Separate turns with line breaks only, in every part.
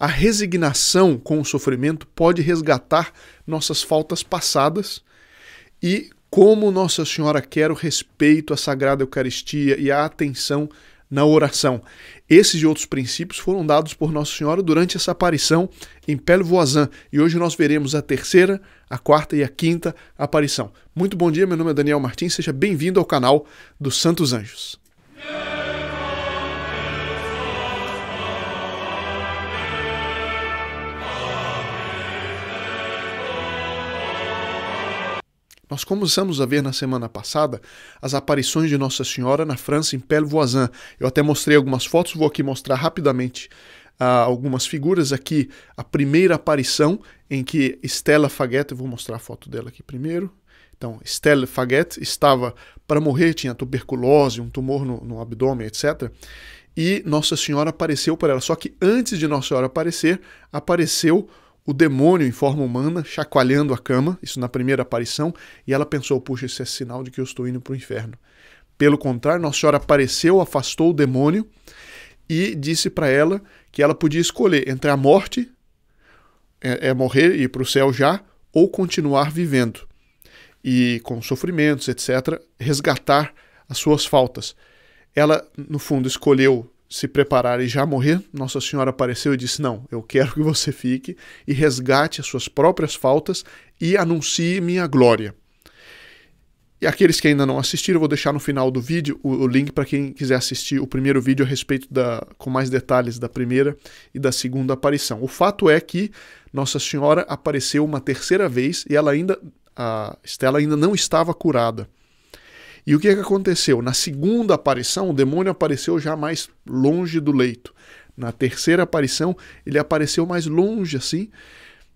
A resignação com o sofrimento pode resgatar nossas faltas passadas e como Nossa Senhora quer o respeito à Sagrada Eucaristia e a atenção na oração. Esses e outros princípios foram dados por Nossa Senhora durante essa aparição em Pelvoisin e hoje nós veremos a terceira, a quarta e a quinta aparição. Muito bom dia, meu nome é Daniel Martins, seja bem-vindo ao canal dos Santos Anjos. Nós começamos a ver na semana passada as aparições de Nossa Senhora na França em Pelvoisin. Eu até mostrei algumas fotos, vou aqui mostrar rapidamente uh, algumas figuras aqui. A primeira aparição em que Stella Faguette, vou mostrar a foto dela aqui primeiro. Então, Stella Faguette estava para morrer, tinha tuberculose, um tumor no, no abdômen, etc. E Nossa Senhora apareceu para ela. Só que antes de Nossa Senhora aparecer, apareceu o demônio em forma humana chacoalhando a cama, isso na primeira aparição, e ela pensou: puxa, isso é sinal de que eu estou indo para o inferno. Pelo contrário, Nossa Senhora apareceu, afastou o demônio e disse para ela que ela podia escolher entre a morte, é, é morrer e ir para o céu já, ou continuar vivendo e com sofrimentos, etc., resgatar as suas faltas. Ela, no fundo, escolheu se preparar e já morrer, Nossa Senhora apareceu e disse: Não, eu quero que você fique e resgate as suas próprias faltas e anuncie minha glória. E aqueles que ainda não assistiram, eu vou deixar no final do vídeo o, o link para quem quiser assistir o primeiro vídeo a respeito da com mais detalhes da primeira e da segunda aparição. O fato é que Nossa Senhora apareceu uma terceira vez e ela ainda a Estela ainda não estava curada. E o que, é que aconteceu? Na segunda aparição, o demônio apareceu já mais longe do leito. Na terceira aparição, ele apareceu mais longe assim,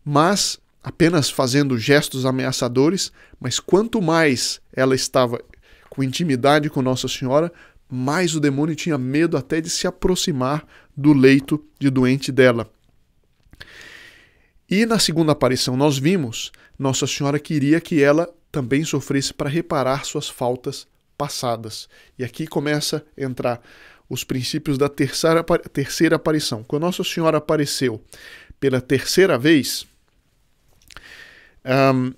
mas apenas fazendo gestos ameaçadores. Mas quanto mais ela estava com intimidade com Nossa Senhora, mais o demônio tinha medo até de se aproximar do leito de doente dela. E na segunda aparição nós vimos Nossa Senhora queria que ela também sofresse para reparar suas faltas passadas. E aqui começa a entrar os princípios da terceira, terceira aparição. Quando Nossa Senhora apareceu pela terceira vez, um,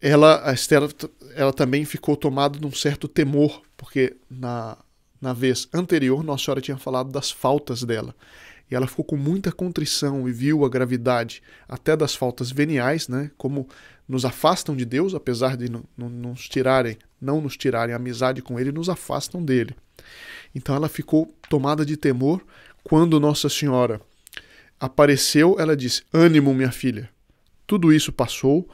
ela, a Estela, ela também ficou tomada de um certo temor, porque na, na vez anterior Nossa Senhora tinha falado das faltas dela. E ela ficou com muita contrição e viu a gravidade até das faltas veniais, né? Como nos afastam de Deus, apesar de não nos tirarem, não nos tirarem amizade com Ele, nos afastam dele. Então ela ficou tomada de temor quando Nossa Senhora apareceu. Ela disse: "Ânimo, minha filha. Tudo isso passou.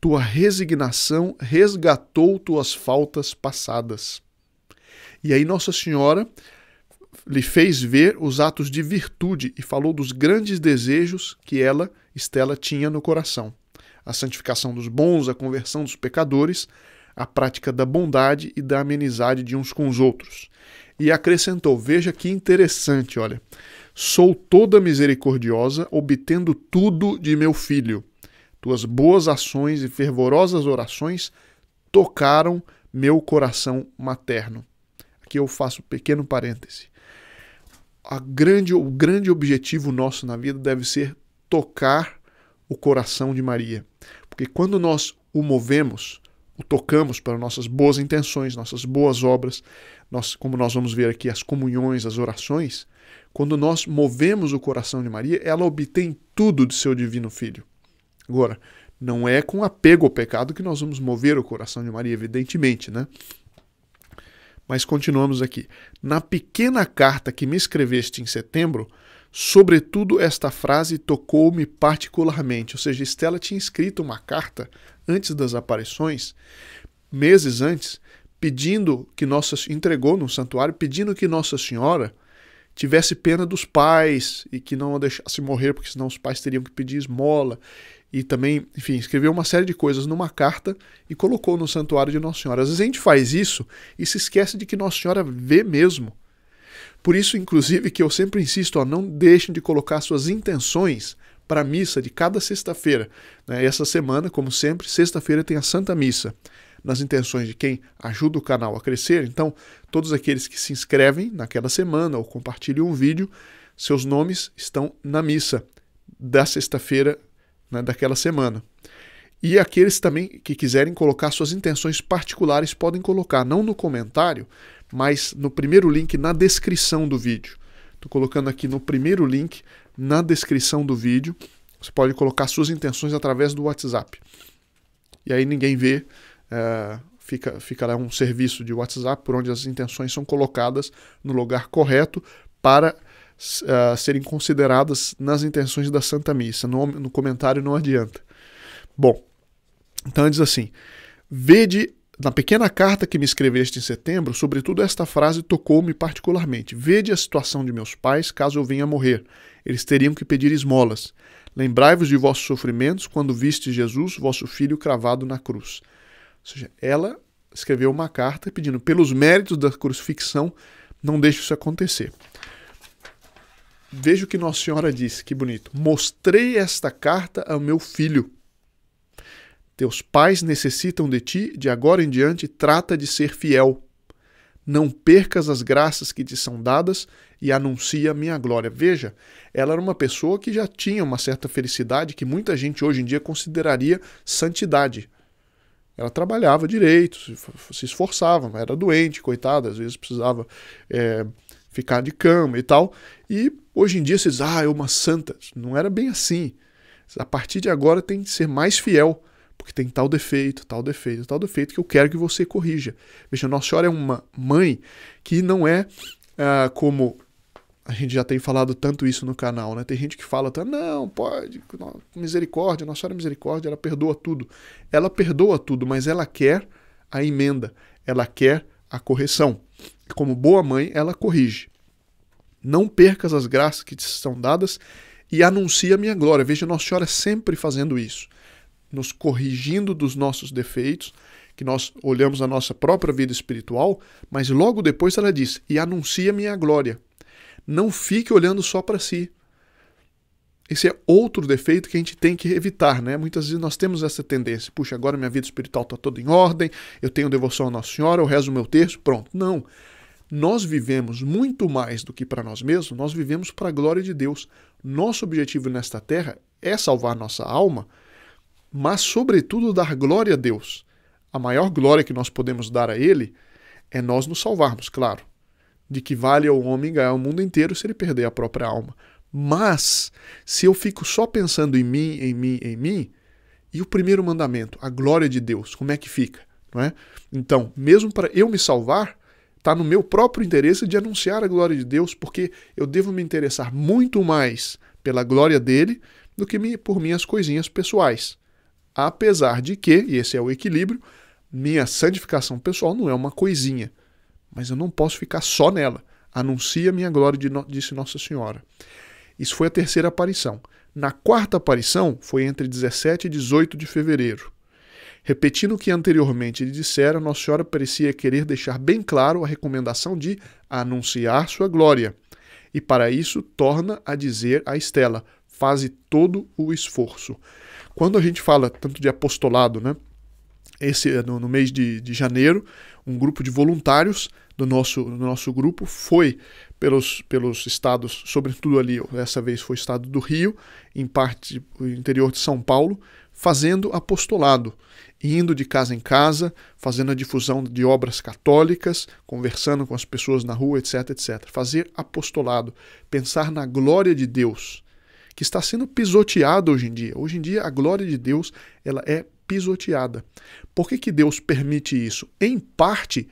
Tua resignação resgatou tuas faltas passadas." E aí Nossa Senhora lhe fez ver os atos de virtude e falou dos grandes desejos que ela, Estela, tinha no coração a santificação dos bons, a conversão dos pecadores, a prática da bondade e da amenidade de uns com os outros. E acrescentou: Veja que interessante, olha. Sou toda misericordiosa, obtendo tudo de meu filho. Tuas boas ações e fervorosas orações tocaram meu coração materno. Aqui eu faço um pequeno parêntese. A grande, o grande objetivo nosso na vida deve ser tocar o coração de Maria. Porque quando nós o movemos, o tocamos para nossas boas intenções, nossas boas obras, nós, como nós vamos ver aqui, as comunhões, as orações, quando nós movemos o coração de Maria, ela obtém tudo de seu divino filho. Agora, não é com apego ao pecado que nós vamos mover o coração de Maria, evidentemente, né? Mas continuamos aqui. Na pequena carta que me escreveste em setembro, Sobretudo, esta frase tocou-me particularmente. Ou seja, Estela tinha escrito uma carta antes das aparições, meses antes, pedindo que Nossa entregou no santuário, pedindo que Nossa Senhora tivesse pena dos pais e que não a deixasse morrer, porque senão os pais teriam que pedir esmola. E também, enfim, escreveu uma série de coisas numa carta e colocou no santuário de Nossa Senhora. Às vezes a gente faz isso e se esquece de que Nossa Senhora vê mesmo por isso, inclusive, que eu sempre insisto, ó, não deixem de colocar suas intenções para a missa de cada sexta-feira. Né? Essa semana, como sempre, sexta-feira tem a Santa Missa. Nas intenções de quem ajuda o canal a crescer, então, todos aqueles que se inscrevem naquela semana ou compartilham um vídeo, seus nomes estão na missa da sexta-feira né, daquela semana. E aqueles também que quiserem colocar suas intenções particulares podem colocar, não no comentário, mas no primeiro link na descrição do vídeo. Estou colocando aqui no primeiro link na descrição do vídeo. Você pode colocar suas intenções através do WhatsApp. E aí ninguém vê, é, fica, fica lá um serviço de WhatsApp por onde as intenções são colocadas no lugar correto para uh, serem consideradas nas intenções da Santa Missa. No, no comentário não adianta. Bom, então diz assim: Vede na pequena carta que me escreveste em setembro, sobretudo esta frase tocou-me particularmente. Vede a situação de meus pais caso eu venha morrer. Eles teriam que pedir esmolas. Lembrai-vos de vossos sofrimentos quando viste Jesus, vosso filho, cravado na cruz. Ou seja, ela escreveu uma carta pedindo, pelos méritos da crucifixão, não deixe isso acontecer. Veja o que Nossa Senhora disse, que bonito. Mostrei esta carta ao meu filho teus pais necessitam de ti, de agora em diante, trata de ser fiel. Não percas as graças que te são dadas e anuncia a minha glória. Veja, ela era uma pessoa que já tinha uma certa felicidade que muita gente hoje em dia consideraria santidade. Ela trabalhava direito, se esforçava, era doente, coitada, às vezes precisava é, ficar de cama e tal. E hoje em dia vocês, ah, é uma santa. Não era bem assim. A partir de agora tem que ser mais fiel porque tem tal defeito, tal defeito, tal defeito que eu quero que você corrija. Veja, Nossa Senhora é uma mãe que não é ah, como a gente já tem falado tanto isso no canal, né? Tem gente que fala, não, pode, misericórdia, Nossa Senhora é Misericórdia, ela perdoa tudo. Ela perdoa tudo, mas ela quer a emenda, ela quer a correção. como boa mãe, ela corrige. Não percas as graças que te são dadas e anuncia a minha glória. Veja Nossa Senhora é sempre fazendo isso nos corrigindo dos nossos defeitos, que nós olhamos a nossa própria vida espiritual, mas logo depois ela diz: e anuncia minha glória. Não fique olhando só para si. Esse é outro defeito que a gente tem que evitar, né? Muitas vezes nós temos essa tendência. Puxa, agora minha vida espiritual está toda em ordem, eu tenho devoção à Nossa Senhora, eu rezo o meu terço, pronto. Não. Nós vivemos muito mais do que para nós mesmos, nós vivemos para a glória de Deus. Nosso objetivo nesta terra é salvar nossa alma mas, sobretudo, dar glória a Deus. A maior glória que nós podemos dar a Ele é nós nos salvarmos, claro. De que vale ao homem ganhar o mundo inteiro se ele perder a própria alma. Mas, se eu fico só pensando em mim, em mim, em mim, e o primeiro mandamento, a glória de Deus, como é que fica? Não é? Então, mesmo para eu me salvar, está no meu próprio interesse de anunciar a glória de Deus, porque eu devo me interessar muito mais pela glória dele do que por minhas coisinhas pessoais. Apesar de que, e esse é o equilíbrio, minha santificação pessoal não é uma coisinha, mas eu não posso ficar só nela. Anuncia minha glória, disse Nossa Senhora. Isso foi a terceira aparição. Na quarta aparição, foi entre 17 e 18 de fevereiro. Repetindo o que anteriormente lhe dissera, Nossa Senhora parecia querer deixar bem claro a recomendação de anunciar sua glória. E para isso, torna a dizer a Estela: faze todo o esforço. Quando a gente fala tanto de apostolado, né? Esse, no, no mês de, de janeiro, um grupo de voluntários do nosso, do nosso grupo foi pelos, pelos estados, sobretudo ali, dessa vez foi o estado do Rio, em parte o interior de São Paulo, fazendo apostolado, indo de casa em casa, fazendo a difusão de obras católicas, conversando com as pessoas na rua, etc, etc. Fazer apostolado, pensar na glória de Deus, que está sendo pisoteado hoje em dia. Hoje em dia a glória de Deus, ela é pisoteada. Por que, que Deus permite isso? Em parte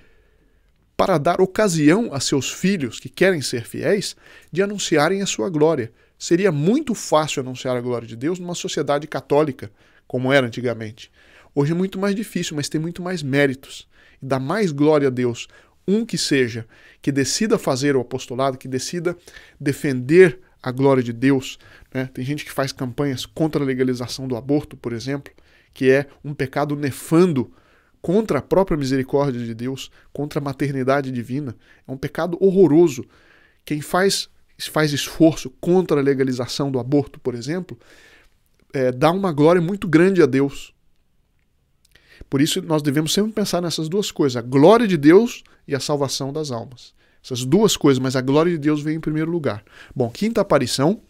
para dar ocasião a seus filhos que querem ser fiéis de anunciarem a sua glória. Seria muito fácil anunciar a glória de Deus numa sociedade católica, como era antigamente. Hoje é muito mais difícil, mas tem muito mais méritos. E dá mais glória a Deus um que seja, que decida fazer o apostolado, que decida defender a glória de Deus né? Tem gente que faz campanhas contra a legalização do aborto, por exemplo, que é um pecado nefando contra a própria misericórdia de Deus, contra a maternidade divina. É um pecado horroroso. Quem faz, faz esforço contra a legalização do aborto, por exemplo, é, dá uma glória muito grande a Deus. Por isso, nós devemos sempre pensar nessas duas coisas: a glória de Deus e a salvação das almas. Essas duas coisas, mas a glória de Deus vem em primeiro lugar. Bom, quinta aparição,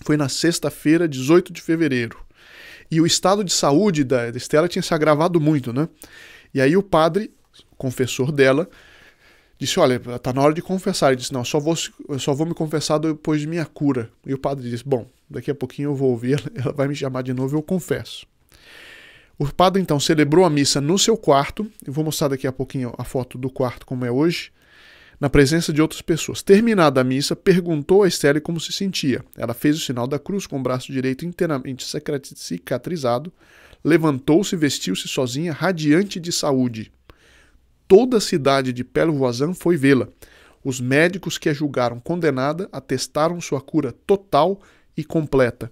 foi na sexta-feira, 18 de fevereiro. E o estado de saúde da Estela tinha se agravado muito, né? E aí o padre, confessor dela, disse: Olha, tá na hora de confessar. Ele disse: Não, só vou, só vou me confessar depois de minha cura. E o padre disse: Bom, daqui a pouquinho eu vou ouvir, ela vai me chamar de novo, e eu confesso. O padre então celebrou a missa no seu quarto. Eu vou mostrar daqui a pouquinho a foto do quarto como é hoje na presença de outras pessoas. Terminada a missa, perguntou a Estelle como se sentia. Ela fez o sinal da cruz com o braço direito inteiramente cicatrizado, levantou-se, e vestiu-se sozinha, radiante de saúde. Toda a cidade de Pelo foi vê-la. Os médicos que a julgaram condenada atestaram sua cura total e completa.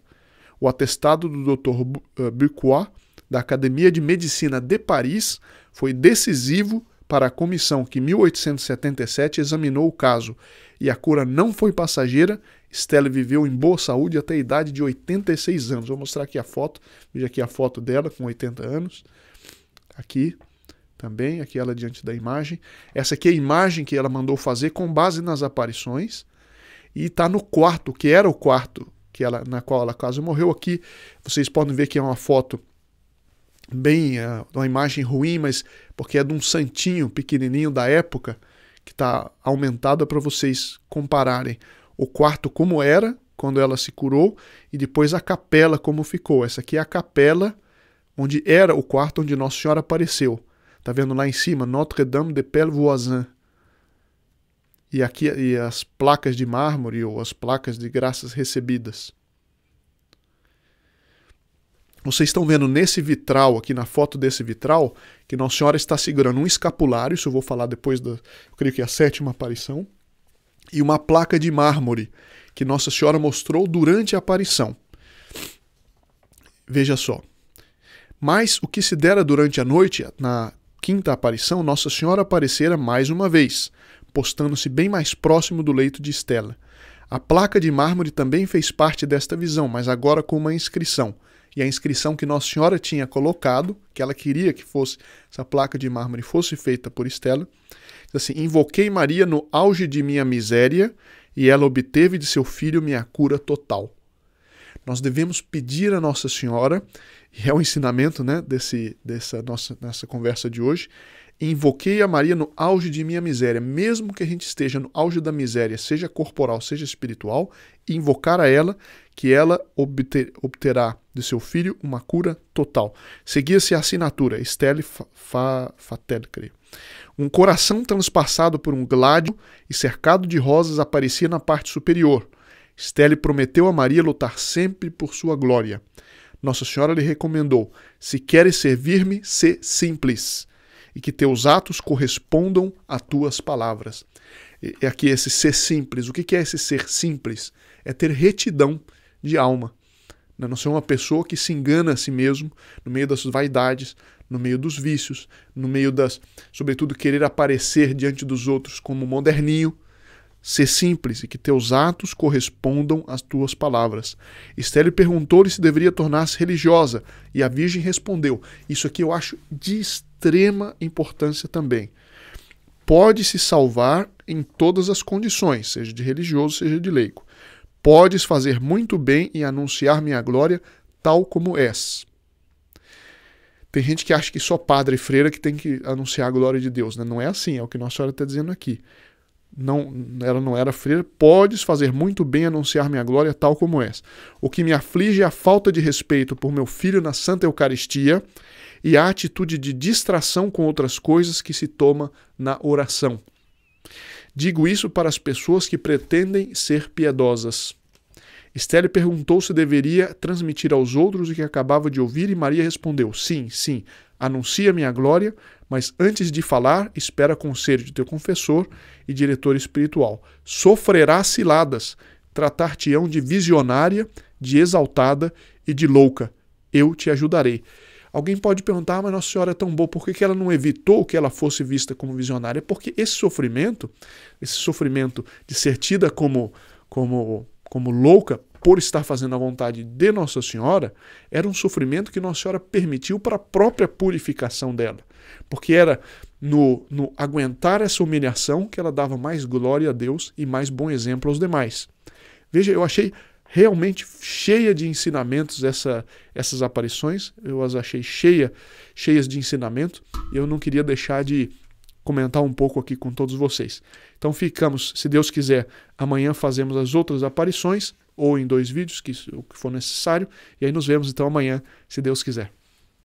O atestado do Dr. Eh, Bucois, da Academia de Medicina de Paris, foi decisivo para a comissão que 1877 examinou o caso e a cura não foi passageira, Stella viveu em boa saúde até a idade de 86 anos. Vou mostrar aqui a foto, veja aqui a foto dela com 80 anos. Aqui também, aqui ela diante da imagem. Essa aqui é a imagem que ela mandou fazer com base nas aparições e está no quarto, que era o quarto que ela, na qual ela quase morreu. Aqui vocês podem ver que é uma foto bem, é, uma imagem ruim, mas porque é de um santinho pequenininho da época que está aumentada para vocês compararem o quarto como era quando ela se curou e depois a capela como ficou. Essa aqui é a capela onde era o quarto onde Nossa Senhora apareceu. Tá vendo lá em cima Notre Dame de Pelvoisin. E aqui e as placas de mármore ou as placas de graças recebidas. Vocês estão vendo nesse vitral, aqui na foto desse vitral, que Nossa Senhora está segurando um escapulário, isso eu vou falar depois da, eu creio que é a sétima aparição, e uma placa de mármore que Nossa Senhora mostrou durante a aparição. Veja só. Mas o que se dera durante a noite, na quinta aparição, Nossa Senhora aparecera mais uma vez, postando-se bem mais próximo do leito de Estela. A placa de mármore também fez parte desta visão, mas agora com uma inscrição: e a inscrição que Nossa Senhora tinha colocado, que ela queria que fosse essa placa de mármore fosse feita por Estela. assim: Invoquei Maria no auge de minha miséria e ela obteve de seu filho minha cura total. Nós devemos pedir a Nossa Senhora, e é o ensinamento né, desse, dessa nossa nessa conversa de hoje. Invoquei a Maria no auge de minha miséria, mesmo que a gente esteja no auge da miséria, seja corporal, seja espiritual, invocar a ela, que ela obter, obterá de seu filho uma cura total. Seguia-se a assinatura, Stelle fa Um coração transpassado por um gládio e cercado de rosas aparecia na parte superior. Stelle prometeu a Maria lutar sempre por sua glória. Nossa Senhora lhe recomendou: se queres servir-me, se simples, e que teus atos correspondam a tuas palavras. É aqui esse ser simples. O que é esse ser simples? É ter retidão de alma. Né? Não ser uma pessoa que se engana a si mesmo no meio das vaidades, no meio dos vícios, no meio das, sobretudo, querer aparecer diante dos outros como moderninho. Ser simples e que teus atos correspondam às tuas palavras. Estélio perguntou-lhe se deveria tornar-se religiosa, e a Virgem respondeu: Isso aqui eu acho de extrema importância também. Pode se salvar em todas as condições, seja de religioso, seja de leigo. Podes fazer muito bem em anunciar minha glória tal como és. Tem gente que acha que só padre e freira que tem que anunciar a glória de Deus. Né? Não é assim, é o que Nossa Senhora está dizendo aqui. Não, ela não era freira. Podes fazer muito bem anunciar minha glória tal como és. O que me aflige é a falta de respeito por meu filho na Santa Eucaristia e a atitude de distração com outras coisas que se toma na oração. Digo isso para as pessoas que pretendem ser piedosas. Estelle perguntou se deveria transmitir aos outros o que acabava de ouvir e Maria respondeu: Sim, sim, anuncia minha glória, mas antes de falar, espera conselho de teu confessor e diretor espiritual. Sofrerás ciladas, tratar-te-ão de visionária, de exaltada e de louca. Eu te ajudarei. Alguém pode perguntar, ah, mas Nossa Senhora é tão boa, por que, que ela não evitou que ela fosse vista como visionária? Porque esse sofrimento, esse sofrimento de ser tida como, como, como louca por estar fazendo a vontade de Nossa Senhora, era um sofrimento que Nossa Senhora permitiu para a própria purificação dela. Porque era no, no aguentar essa humilhação que ela dava mais glória a Deus e mais bom exemplo aos demais. Veja, eu achei realmente cheia de ensinamentos essa, essas aparições. Eu as achei cheia, cheias de ensinamento. E eu não queria deixar de comentar um pouco aqui com todos vocês. Então ficamos, se Deus quiser, amanhã fazemos as outras aparições ou em dois vídeos, que, o que for necessário. E aí nos vemos então amanhã, se Deus quiser.